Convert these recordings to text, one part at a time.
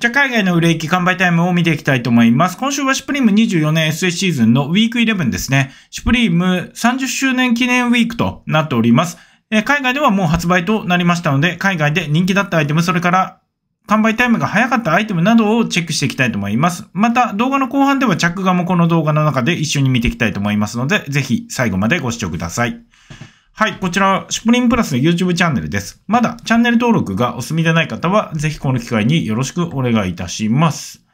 じゃあ海外の売れ行き完売タイムを見ていきたいと思います。今週はシュプリーム24年 s s シーズンのウィーク11ですね。シュプリーム30周年記念ウィークとなっております。え海外ではもう発売となりましたので、海外で人気だったアイテム、それから完売タイムが早かったアイテムなどをチェックしていきたいと思います。また動画の後半では着画もこの動画の中で一緒に見ていきたいと思いますので、ぜひ最後までご視聴ください。はい、こちら、シュプリンプラスの YouTube チャンネルです。まだチャンネル登録がお済みでない方は、ぜひこの機会によろしくお願いいたします。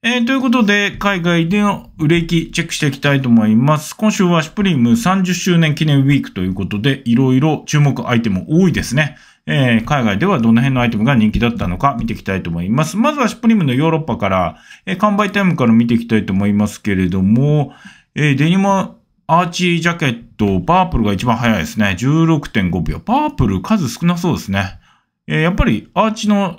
えー、ということで、海外での売れ行きチェックしていきたいと思います。今週はシュプリーム30周年記念ウィークということで、いろいろ注目アイテム多いですね。えー、海外ではどの辺のアイテムが人気だったのか見ていきたいと思います。まずはシュプリームのヨーロッパから、えー、完売タイムから見ていきたいと思いますけれども、えデニムアーチジャケット、パープルが一番早いですね。16.5秒。パープル数少なそうですね。えー、やっぱりアーチの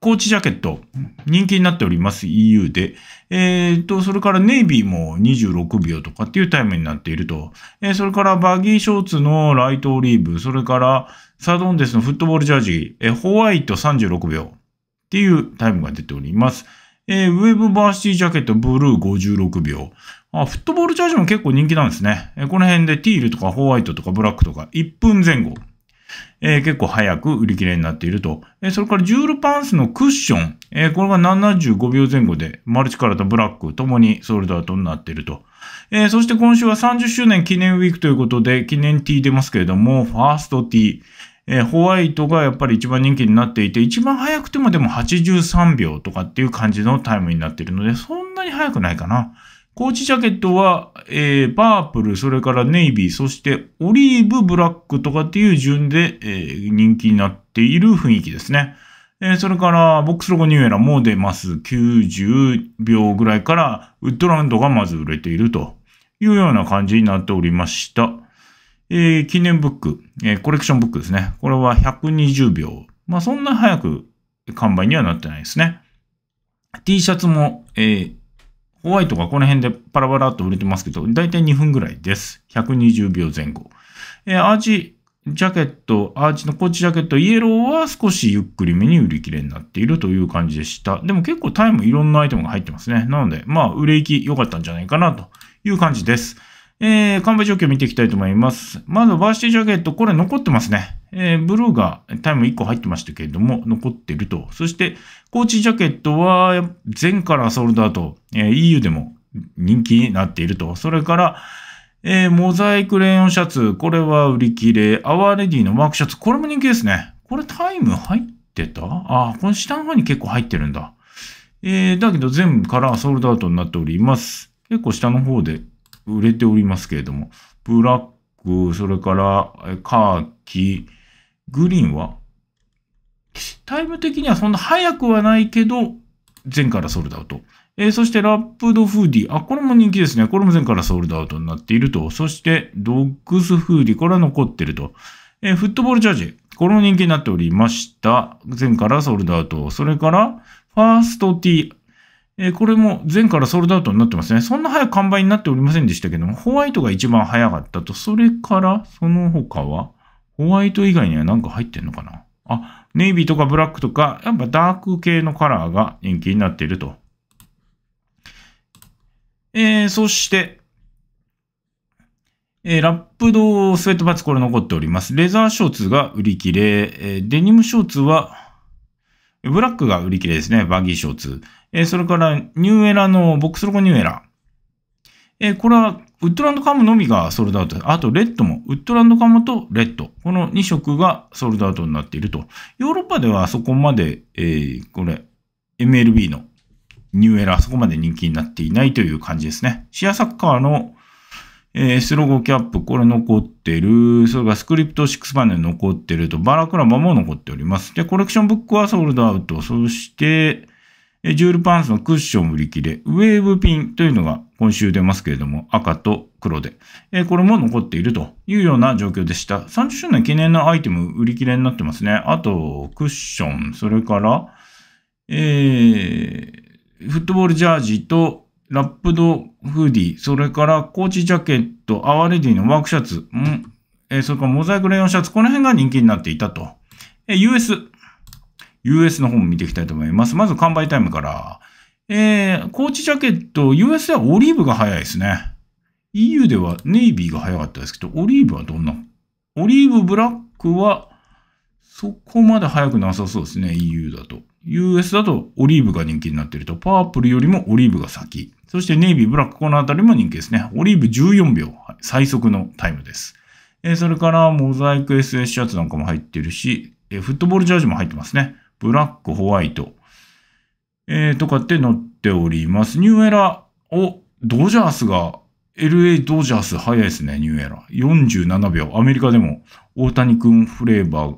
コーチジャケット、人気になっております。EU で。えっ、ー、と、それからネイビーも26秒とかっていうタイムになっていると。えー、それからバギーショーツのライトオリーブ、それからサドンデスのフットボールジャージ、えー、ホワイト36秒っていうタイムが出ております。えウェブバーシティジャケットブルー56秒。あ、フットボールチャージも結構人気なんですね。えこの辺でティールとかホワイトとかブラックとか1分前後。えー、結構早く売り切れになっていると。えー、それからジュールパンスのクッション。えー、これが75秒前後で、マルチカラーとブラックともにソールドアウトになっていると。えそして今週は30周年記念ウィークということで、記念ティー出ますけれども、ファーストティえホワイトがやっぱり一番人気になっていて、一番早くてもでも83秒とかっていう感じのタイムになっているので、そんなに早くないかな。コーチジャケットは、えー、パープル、それからネイビー、そしてオリーブ、ブラックとかっていう順で、えー、人気になっている雰囲気ですね。えー、それから、ボックスロゴニューエラも出ます。90秒ぐらいから、ウッドランドがまず売れているというような感じになっておりました。えー、記念ブック、えー、コレクションブックですね。これは120秒。まあ、そんな早く完売にはなってないですね。T シャツも、えー、ホワイトがこの辺でパラパラっと売れてますけど、だいたい2分ぐらいです。120秒前後。えー、アーチジャケット、アーチのコーチジャケット、イエローは少しゆっくりめに売り切れになっているという感じでした。でも結構タイムいろんなアイテムが入ってますね。なので、まあ、売れ行き良かったんじゃないかなという感じです。えー、完売状況見ていきたいと思います。まず、バーシティジャケット、これ残ってますね。えー、ブルーがタイム1個入ってましたけれども、残ってると。そして、コーチジャケットは、前からソールドアウト、えー、EU でも人気になっていると。それから、えー、モザイクレヨンシャツ、これは売り切れ。アワーレディのワークシャツ、これも人気ですね。これタイム入ってたあ、この下の方に結構入ってるんだ。えー、だけど全部カラーソールドアウトになっております。結構下の方で売れておりますけれども、ブラック、それからカーキ、グリーンはタイム的にはそんな早くはないけど、前からソールドアウト。えー、そしてラップドフーディ。あ、これも人気ですね。これも前からソールドアウトになっていると。そしてドッグスフーディ。これは残ってると。えー、フットボールチャージ。これも人気になっておりました。前からソールドアウト。それから、ファーストティーえー、これも前からソールドアウトになってますね。そんな早く完売になっておりませんでしたけども、ホワイトが一番早かったと、それからその他は、ホワイト以外には何か入ってんのかなあ、ネイビーとかブラックとか、やっぱダーク系のカラーが人気になっていると。えー、そして、えー、ラップドスウェットパーツこれ残っております。レザーショーツが売り切れ、えー、デニムショーツは、ブラックが売り切れですね。バギーショーツ。えー、それからニューエラのボックスロゴニューエラ。えー、これはウッドランドカムのみがソールドアウトあと、レッドも、ウッドランドカムとレッド。この2色がソールドアウトになっていると。ヨーロッパではそこまで、えー、これ、MLB のニューエラー、そこまで人気になっていないという感じですね。シアサッカーの、えー、スロゴキャップ、これ残ってる。それがスクリプト6パネル残ってると、バラクラマも残っております。で、コレクションブックはソールドアウト。そして、えジュールパンツのクッション売り切れ、ウェーブピンというのが今週出ますけれども、赤と黒で、えこれも残っているというような状況でした。30周年記念のアイテム売り切れになってますね。あと、クッション、それから、えー、フットボールジャージとラップドフーディ、それからコーチジャケット、アワレディのワークシャツ、んえー、それからモザイクレヨンシャツ、この辺が人気になっていたと。えー、US、US の方も見ていきたいと思います。まず完売タイムから。えー、コーチジャケット、US はオリーブが早いですね。EU ではネイビーが早かったですけど、オリーブはどんなオリーブブラックはそこまで早くなさそうですね、EU だと。US だとオリーブが人気になっていると、パープルよりもオリーブが先。そしてネイビー、ブラック、このあたりも人気ですね。オリーブ14秒、最速のタイムです。えー、それからモザイク SS シャツなんかも入ってるし、えー、フットボールジャージも入ってますね。ブラック、ホワイト、えー、とかって載っております。ニューエラを、お、ドジャースが、LA ドジャース早いですね、ニューエラ47秒。アメリカでも大谷くんフレーバー、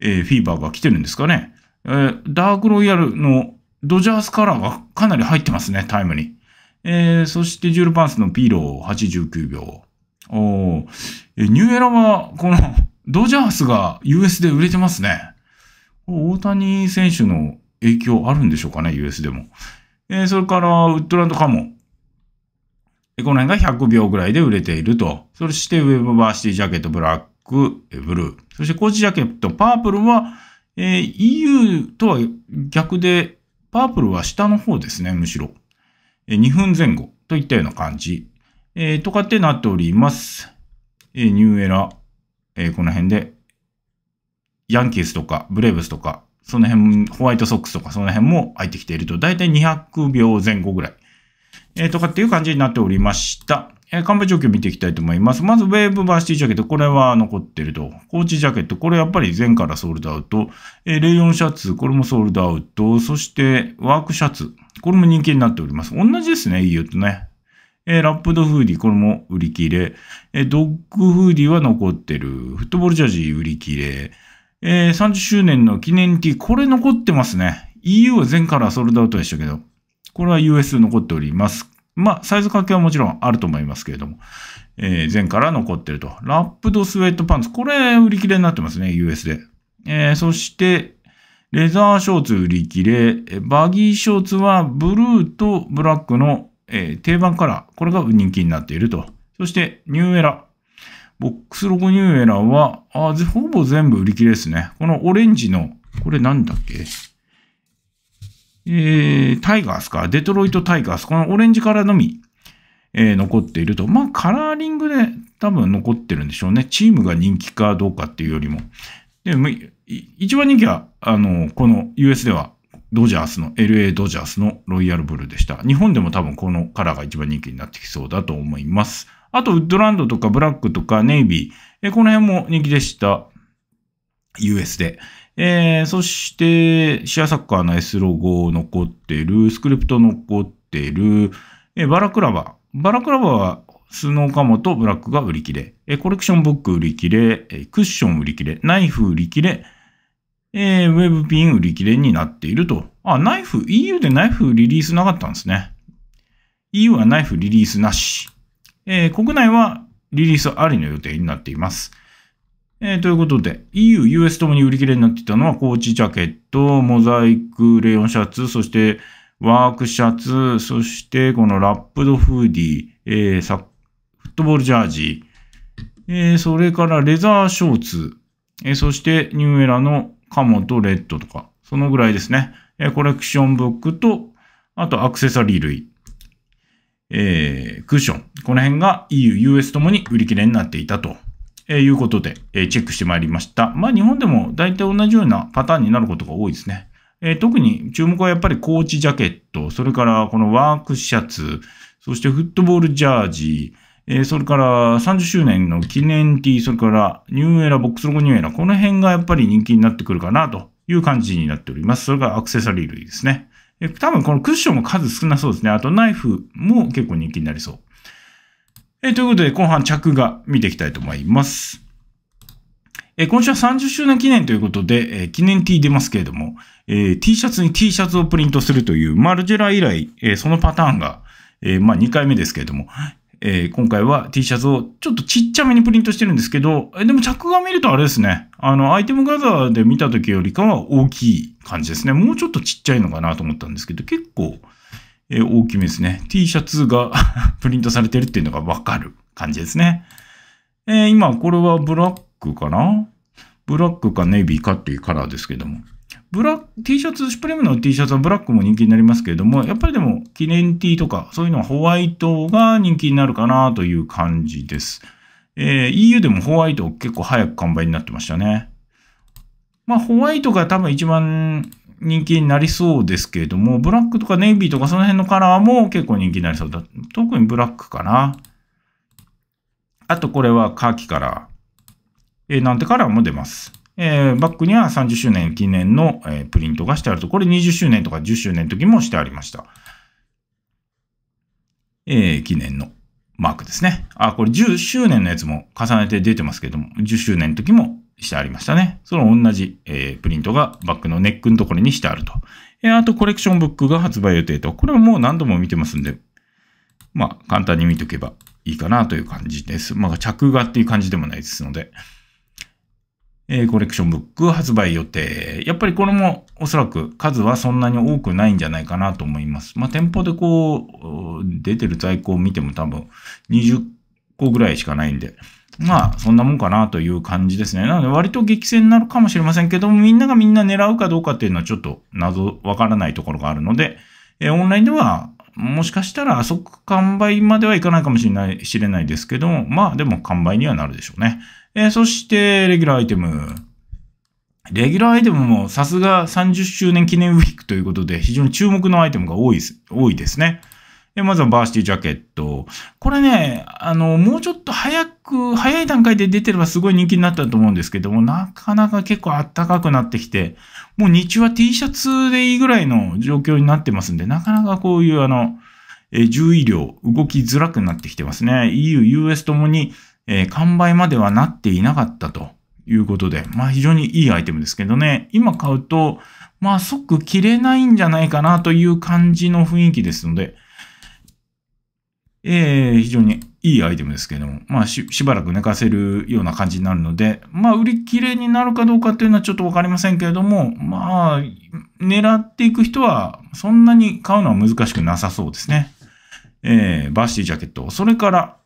えー、フィーバーが来てるんですかね。えー、ダークロイヤルのドジャースカラーがかなり入ってますね、タイムに。えー、そしてジュールパンスのピーロー89秒。おえー、ニューエラは、この、ドジャースが US で売れてますね。大谷選手の影響あるんでしょうかね、US でも。えー、それから、ウッドランドカモン。この辺が100秒ぐらいで売れていると。そして、ウェブバーシティジャケット、ブラック、ブルー。そして、コーチジャケット、パープルは、えー、EU とは逆で、パープルは下の方ですね、むしろ。えー、2分前後といったような感じ。えー、とかってなっております。えー、ニューエラ、えー、この辺でヤンキースとか、ブレーブスとか、その辺、ホワイトソックスとかその辺も入ってきていると、だいたい200秒前後ぐらい、えー、とかっていう感じになっておりました。えー、完売状況見ていきたいと思います。まず、ウェーブバーシティジャケット、これは残ってると。コーチジャケット、これやっぱり前からソールドアウト。えー、レイヨンシャツ、これもソールドアウト。そして、ワークシャツ、これも人気になっております。同じですね、言うとね。えー、ラップドフーディ、これも売り切れ。えー、ドッグフーディは残ってる。フットボールジャージー、売り切れ。えー、30周年の記念 T、これ残ってますね。EU は前からソールドアウトでしたけど、これは US 残っております。まあ、サイズ掛けはもちろんあると思いますけれども、えー、前から残ってると。ラップドスウェットパンツ、これ売り切れになってますね、US で。えー、そして、レザーショーツ売り切れ、バギーショーツはブルーとブラックの、えー、定番カラー、これが人気になっていると。そして、ニューエラ。ボックスロゴニューエラーは、あほぼ全部売り切れですね。このオレンジの、これなんだっけえー、タイガースか。デトロイトタイガース。このオレンジカラーのみ、えー、残っていると。まあ、カラーリングで多分残ってるんでしょうね。チームが人気かどうかっていうよりも。で、も一番人気は、あの、この US では、ドジャースの、LA ドジャースのロイヤルブルーでした。日本でも多分このカラーが一番人気になってきそうだと思います。あと、ウッドランドとかブラックとかネイビー、えこの辺も人気でした。US で。えー、そして、シアサッカーの S ロゴ残ってる、スクリプト残ってる、えバラクラバ。バラクラバは、スノーカモとブラックが売り切れ、えコレクションブック売り切れ、えクッション売り切れ、ナイフ売り切れ、えー、ウェブピン売り切れになっていると。あ、ナイフ、EU でナイフリリースなかったんですね。EU はナイフリリースなし。えー、国内はリリースありの予定になっています。えー、ということで、EU、US ともに売り切れになっていたのは、コーチジャケット、モザイク、レオンシャツ、そしてワークシャツ、そしてこのラップドフーディ、えー、サフットボールジャージ、えー、それからレザーショーツ、えー、そしてニューエラのカモとレッドとか、そのぐらいですね。えー、コレクションブックと、あとアクセサリー類。えー、クッション。この辺が EU、US ともに売り切れになっていたと。えいうことで、えチェックしてまいりました。まあ日本でも大体同じようなパターンになることが多いですね。えー、特に注目はやっぱりコーチジャケット、それからこのワークシャツ、そしてフットボールジャージ、えー、それから30周年の記念 T、それからニューエラ、ボックスロゴニューエラ、この辺がやっぱり人気になってくるかなという感じになっております。それからアクセサリー類ですね。多分このクッションも数少なそうですね。あとナイフも結構人気になりそう。えということで、後半着画見ていきたいと思います。え今週は30周年記念ということで、え記念 T 出ますけれども、え T シャツに T シャツをプリントするという、マルジェラ以来、えそのパターンが、えまあ、2回目ですけれども、えー、今回は T シャツをちょっとちっちゃめにプリントしてるんですけど、えでも着画見るとあれですね。あの、アイテム画ザで見た時よりかは大きい感じですね。もうちょっとちっちゃいのかなと思ったんですけど、結構、えー、大きめですね。T シャツが プリントされてるっていうのがわかる感じですね。えー、今、これはブラックかなブラックかネイビーかっていうカラーですけども。ブラック、T シャツ、シュプレムの T シャツはブラックも人気になりますけれども、やっぱりでも記念 T とか、そういうのはホワイトが人気になるかなという感じです。えー、EU でもホワイト結構早く完売になってましたね。まあ、ホワイトが多分一番人気になりそうですけれども、ブラックとかネイビーとかその辺のカラーも結構人気になりそうだ。特にブラックかな。あとこれはカーキカラー。えー、なんてカラーも出ます。えー、バックには30周年記念の、えー、プリントがしてあると。これ20周年とか10周年の時もしてありました。えー、記念のマークですね。あ、これ10周年のやつも重ねて出てますけども、10周年の時もしてありましたね。その同じ、えー、プリントがバックのネックのところにしてあると。えー、あとコレクションブックが発売予定と。これはもう何度も見てますんで、まあ簡単に見とけばいいかなという感じです。まあ着画っていう感じでもないですので。えー、コレクションブック発売予定。やっぱりこれもおそらく数はそんなに多くないんじゃないかなと思います。まあ、店舗でこう、出てる在庫を見ても多分20個ぐらいしかないんで。まあ、そんなもんかなという感じですね。なので、割と激戦になるかもしれませんけども、みんながみんな狙うかどうかっていうのはちょっと謎、わからないところがあるので、えー、オンラインではもしかしたら、あそこ完売まではいかないかもしれない、知れないですけど、まあでも完売にはなるでしょうね。えー、そして、レギュラーアイテム。レギュラーアイテムもさすが30周年記念ウィークということで、非常に注目のアイテムが多いです多いですね。で、まずはバーシティジャケット。これね、あの、もうちょっと早く、早い段階で出てればすごい人気になったと思うんですけども、なかなか結構あったかくなってきて、もう日中は T シャツでいいぐらいの状況になってますんで、なかなかこういうあの、えー、獣医療、動きづらくなってきてますね。EU、US ともに、えー、完売まではなっていなかったということで、まあ非常にいいアイテムですけどね、今買うと、まあ即切れないんじゃないかなという感じの雰囲気ですので、えー、非常にいいアイテムですけども、まあしばらく寝かせるような感じになるので、まあ売り切れになるかどうかっていうのはちょっとわかりませんけれども、まあ狙っていく人はそんなに買うのは難しくなさそうですね。えー、バーシティジャケット。それから、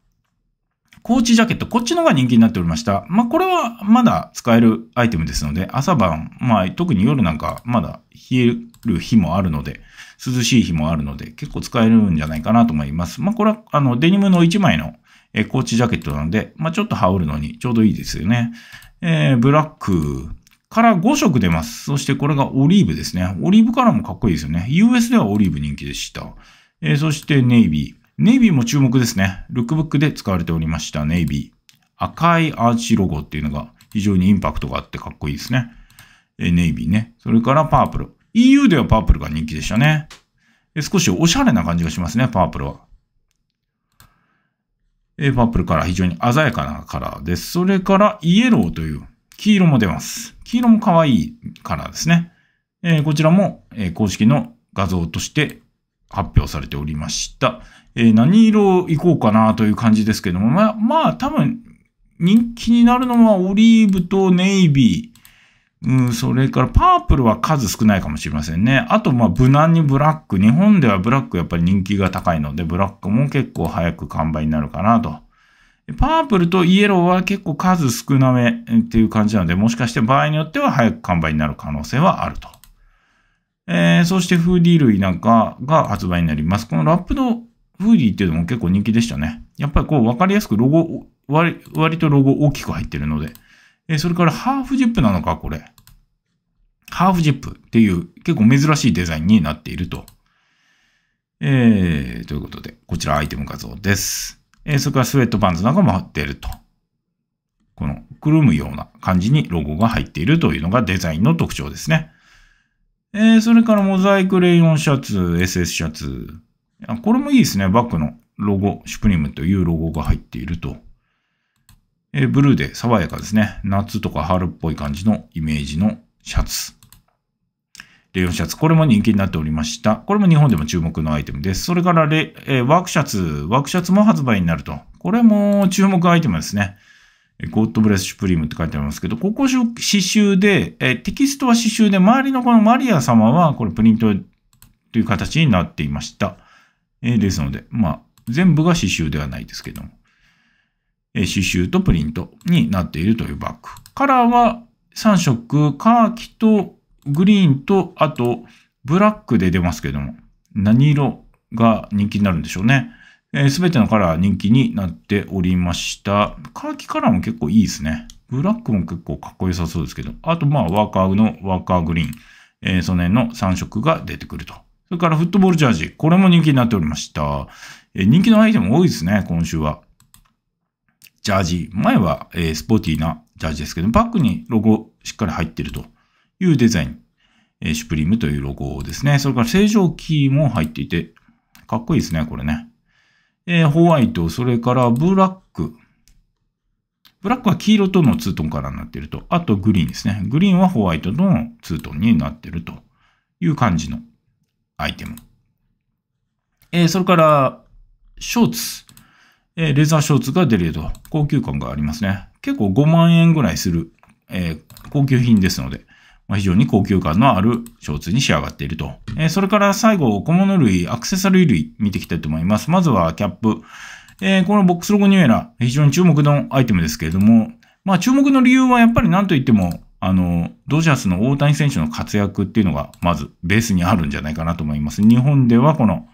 コーチジャケット。こっちの方が人気になっておりました。まあこれはまだ使えるアイテムですので、朝晩、まあ特に夜なんかまだ冷える日もあるので、涼しい日もあるので、結構使えるんじゃないかなと思います。まあ、これは、あの、デニムの1枚の、えコーチジャケットなので、まあ、ちょっと羽織るのにちょうどいいですよね。えー、ブラックから5色出ます。そしてこれがオリーブですね。オリーブカラーもかっこいいですよね。US ではオリーブ人気でした。えー、そしてネイビー。ネイビーも注目ですね。ルックブックで使われておりましたネイビー。赤いアーチロゴっていうのが非常にインパクトがあってかっこいいですね。えネイビーね。それからパープル。EU ではパープルが人気でしたね。少しおしゃれな感じがしますね、パープルは。えパープルカラー、非常に鮮やかなカラーです。それから、イエローという黄色も出ます。黄色も可愛いカラーですね。えー、こちらも、え公式の画像として発表されておりました。えー、何色いこうかなという感じですけども、まあ、まあ、多分、人気になるのはオリーブとネイビー。うん、それからパープルは数少ないかもしれませんね。あと、まあ、無難にブラック。日本ではブラックやっぱり人気が高いので、ブラックも結構早く完売になるかなと。パープルとイエローは結構数少なめっていう感じなので、もしかして場合によっては早く完売になる可能性はあると。えー、そしてフーディー類なんかが発売になります。このラップのフーディーっていうのも結構人気でしたね。やっぱりこう分かりやすくロゴ、割割とロゴ大きく入ってるので。えそれからハーフジップなのか、これ。ハーフジップっていう結構珍しいデザインになっていると。えー、ということで、こちらアイテム画像です。えー、それからスウェットパンツなんかも貼っていると。このくるむような感じにロゴが入っているというのがデザインの特徴ですね。えー、それからモザイクレイヨンシャツ、SS シャツ。これもいいですね。バックのロゴ、シュプリムというロゴが入っていると。えブルーで爽やかですね。夏とか春っぽい感じのイメージのシャツ。レヨンシャツ。これも人気になっておりました。これも日本でも注目のアイテムです。それからレ、えワークシャツ。ワークシャツも発売になると。これも注目アイテムですね。ゴッドブレスシュプリームって書いてありますけど、ここ刺繍で、えテキストは刺繍で、周りのこのマリア様は、これプリントという形になっていました。えですので、まあ、全部が刺繍ではないですけども。刺繍とプリントになっているというバッグ。カラーは3色、カーキとグリーンと、あとブラックで出ますけども、何色が人気になるんでしょうね。す、えー、べ、てのカラー人気になっておりました。カーキカラーも結構いいですね。ブラックも結構かっこよさそうですけど、あとまあワーカーのワーカーグリーン、えー、その辺の3色が出てくると。それからフットボールジャージ、これも人気になっておりました。えー、人気のアイテム多いですね、今週は。ジャージ。前は、えー、スポーティーなジャージですけど、バックにロゴしっかり入ってるというデザイン。えー、シュプリームというロゴですね。それから正常キーも入っていて、かっこいいですね、これね。えー、ホワイト、それからブラック。ブラックは黄色とのツートンカラーになっていると。あとグリーンですね。グリーンはホワイトとのツートンになっているという感じのアイテム。えー、それから、ショーツ。えー、レザーショーツが出ると、高級感がありますね。結構5万円ぐらいする、えー、高級品ですので、まあ、非常に高級感のあるショーツに仕上がっていると。えー、それから最後、小物類、アクセサリー類見ていきたいと思います。まずはキャップ。えー、このボックスロゴニューエラ、非常に注目のアイテムですけれども、まあ注目の理由はやっぱり何と言っても、あの、ドジャースの大谷選手の活躍っていうのが、まずベースにあるんじゃないかなと思います。日本ではこの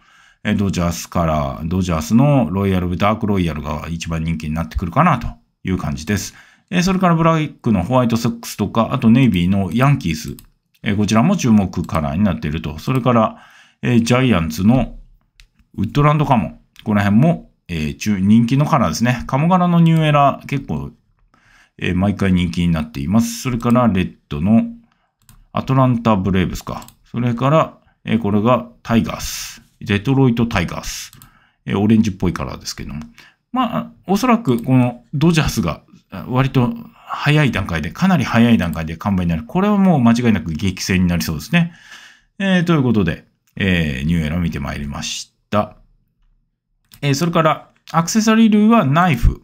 えドジャースから、ドジャースのロイヤル、ダークロイヤルが一番人気になってくるかなという感じです。えそれからブラックのホワイトソックスとか、あとネイビーのヤンキース、えこちらも注目カラーになっていると。それから、えジャイアンツのウッドランドカモ。この辺も、え中人気のカラーですね。カモ柄のニューエラー結構、え毎回人気になっています。それからレッドのアトランタブレーブスか。それから、えこれがタイガース。デトロイト・タイガース。えオレンジっぽいカラーですけども。まあ、おそらくこのドジャースが割と早い段階で、かなり早い段階で完売になる。これはもう間違いなく激戦になりそうですね。えー、ということで、えー、ニューエラー見てまいりました。えー、それから、アクセサリー類はナイフ。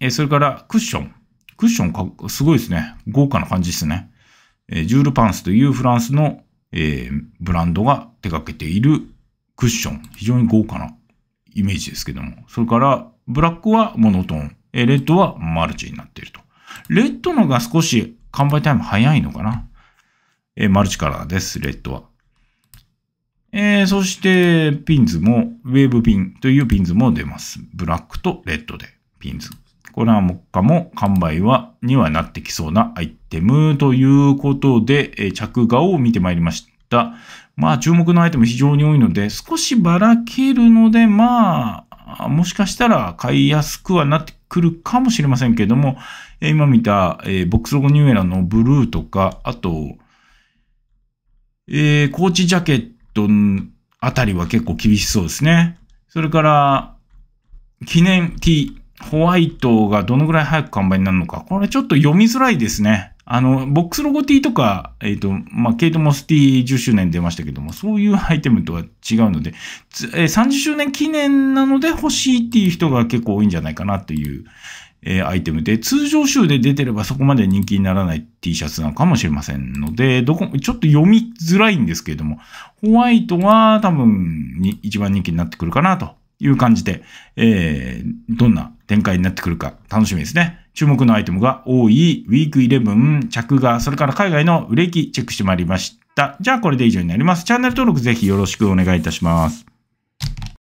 えー、それからクッション。クッションか、すごいですね。豪華な感じですね。えー、ジュールパンスというフランスの、えー、ブランドが手掛けているクッション。非常に豪華なイメージですけども。それから、ブラックはモノトーン。えレッドはマルチになっていると。レッドのが少し完売タイム早いのかな。えマルチカラーです、レッドは。えー、そして、ピンズも、ウェーブピンというピンズも出ます。ブラックとレッドで、ピンズ。これはもっかも完売は、にはなってきそうなアイテムということで、え着画を見てまいりました。た、まあ注目のアイテム非常に多いので、少しばらけるので、まあ、もしかしたら買いやすくはなってくるかもしれませんけれども、え今見た、えー、ボックスロゴニューエラのブルーとか、あと、えー、コーチジャケットあたりは結構厳しそうですね。それから、記念 T、ホワイトがどのぐらい早く完売になるのか。これちょっと読みづらいですね。あの、ボックスロゴ T とか、えっ、ー、と、まあ、ケイト・モス T10 周年出ましたけども、そういうアイテムとは違うので、えー、30周年記念なので欲しいっていう人が結構多いんじゃないかなという、えー、アイテムで、通常集で出てればそこまで人気にならない T シャツなのかもしれませんので、どこ、ちょっと読みづらいんですけれども、ホワイトは多分に一番人気になってくるかなという感じで、えー、どんな展開になってくるか楽しみですね。注目のアイテムが多い、ウィーク11、着画、それから海外の売れ行きチェックしてまいりました。じゃあこれで以上になります。チャンネル登録ぜひよろしくお願いいたします。